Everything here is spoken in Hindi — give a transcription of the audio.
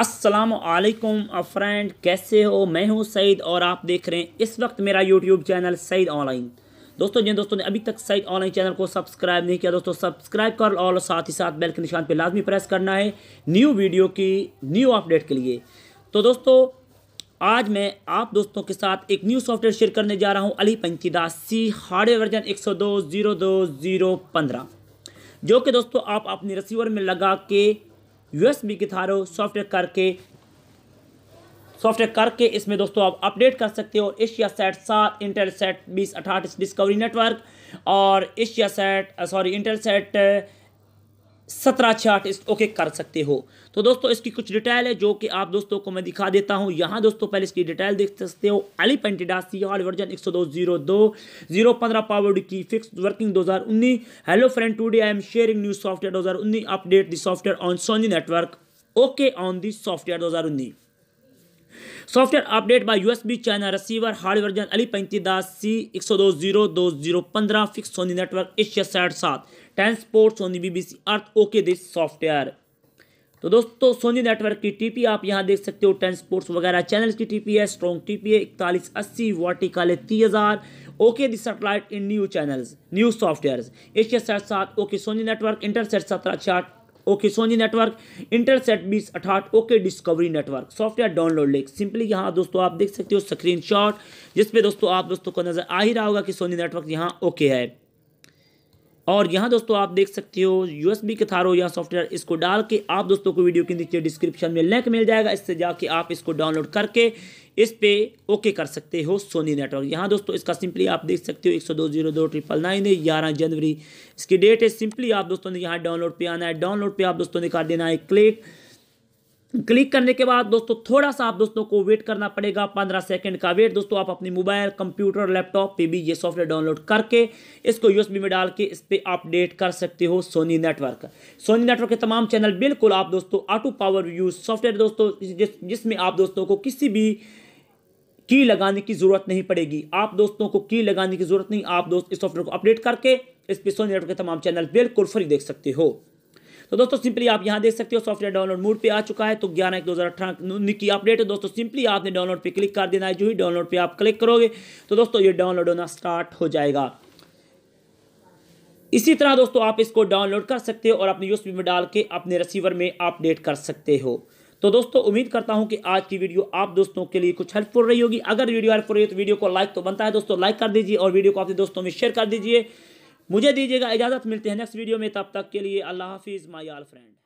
असलकम फ्रेंड कैसे हो मैं हूं सईद और आप देख रहे हैं इस वक्त मेरा यूट्यूब चैनल सईद ऑनलाइन दोस्तों जिन दोस्तों ने अभी तक सईद ऑनलाइन चैनल को सब्सक्राइब नहीं किया दोस्तों सब्सक्राइब कर और साथ ही साथ बेल के निशान पर लाजमी प्रेस करना है न्यू वीडियो की न्यू अपडेट के लिए तो दोस्तों आज मैं आप दोस्तों के साथ एक न्यू सॉफ्टवेयर शेयर करने जा रहा हूँ अली सी हार्डवेयर वर्जन एक सौ दो जीरो दो जीरो पंद्रह जो कि दोस्तों आप अपने रिसीवर में लगा के यूएसबी के थारो सॉफ्टवेयर करके सॉफ्टवेयर करके इसमें दोस्तों आप अपडेट कर सकते हो एशिया सेट सात इंटेल सेट बीस अठाठ डिस्कवरी नेटवर्क और AsiaSat sorry Intelsat सत्रह चार्ट इस ओके कर सकते हो तो दोस्तों इसकी कुछ डिटेल है जो कि आप दोस्तों को मैं दिखा देता हूं यहां दोस्तों पहले इसकी डिटेल देख सकते हो अली पेंटिडा हॉल वर्जन एक सौ दो जीरो दो जीरो पंद्रह पावर्ड की फिक्स वर्किंग दो हज़ार उन्नीस hello friend today I am sharing new software दो हज़ार उन्नीस update the software on Sony network okay on the software दो हज़ार उन्नीस software update by USB China receiver hard version अली पैंती दास सी एक सौ दो जीरो दो जीरो पंद्रह फिक्स सोनी नेटवर्क एशिया साठ सात transport Sony BBC Earth okay this software तो दोस्तों सोनी नेटवर्क की टीपी आप यहां देख सकते हो ट्रांसपोर्ट्स वगैरह चैनल की टीपी है स्ट्रॉन्ग टीपी है इकतालीस अस्सी वर्टिकल तीस हज़ार okay the satellite in new channels new softwares AsiaSat सात okay Sony network Intelsat छियाठ okay Sony network Intelsat अठाठ okay Discovery network software download link simply यहाँ दोस्तों आप देख सकते हो स्क्रीन शॉट जिसपे दोस्तों आप दोस्तों को नजर आ ही रहा होगा कि सोनी नेटवर्क यहाँ ओके है और यहाँ दोस्तों आप देख सकते हो यूएसबी के थारो या सॉफ्टवेयर इसको डाल के आप दोस्तों को वीडियो के नीचे डिस्क्रिप्शन में लिंक मिल जाएगा इससे जाके आप इसको डाउनलोड करके इस पे ओके कर सकते हो सोनी नेटवर्क यहाँ दोस्तों इसका सिंपली आप देख सकते हो एक सौ दो जीरो दो ट्रिपल नाइन है ग्यारह जनवरी इसकी डेट है सिंपली आप दोस्तों ने यहाँ डाउनलोड पर आना है डाउनलोड पर आप दोस्तों ने कर देना है क्लिक क्लिक करने के बाद दोस्तों थोड़ा सा आप दोस्तों को वेट करना पड़ेगा पंद्रह सेकंड का वेट दोस्तों आप अपने मोबाइल कंप्यूटर लैपटॉप पे भी ये सॉफ्टवेयर डाउनलोड करके इसको यूएसबी में डाल के इस पर अपडेट कर सकते हो सोनी नेटवर्क सोनी नेटवर्क के तमाम चैनल बिल्कुल आप दोस्तों ऑटो पावर यूज सॉफ्टवेयर दोस्तों जिसमें आप दोस्तों को किसी भी की लगाने की ज़रूरत नहीं पड़ेगी आप दोस्तों को की लगाने की ज़रूरत नहीं आप दोस्त इस सॉफ्टवेयर को अपडेट करके इस पर सोनी नेटवर्क के तमाम चैनल बिल्कुल फ्री देख सकते हो तो दोस्तों सिंपली आप यहाँ देख सकते हो सॉफ्टवेयर डाउनलोड मूड पे आ चुका है तो ग्यारह एक दो हज़ार अठारह की अपडेट है दोस्तों सिंपली आपने डाउनलोड पे क्लिक कर देना है जो ही डाउनलोड पे आप क्लिक करोगे तो दोस्तों ये डाउनलोड होना स्टार्ट हो जाएगा इसी तरह दोस्तों आप इसको डाउनलोड कर सकते हो और अपने यूस में डाल के अपने रिसीवर में अपडेट कर सकते हो तो दोस्तों उम्मीद करता हूं कि आज की वीडियो आप दोस्तों के लिए कुछ हेल्पफुल रही होगी अगर वीडियो हेल्पफुल रही है तो वीडियो को लाइक तो बनता है दोस्तों लाइक कर दीजिए और वीडियो को अपने दोस्तों में शेयर कर दीजिए मुझे दीजिएगा इजाज़त मिलते हैं नेक्स्ट वीडियो में तब तक के लिए अल्लाह हाफिज़ माई आल फ्रेंड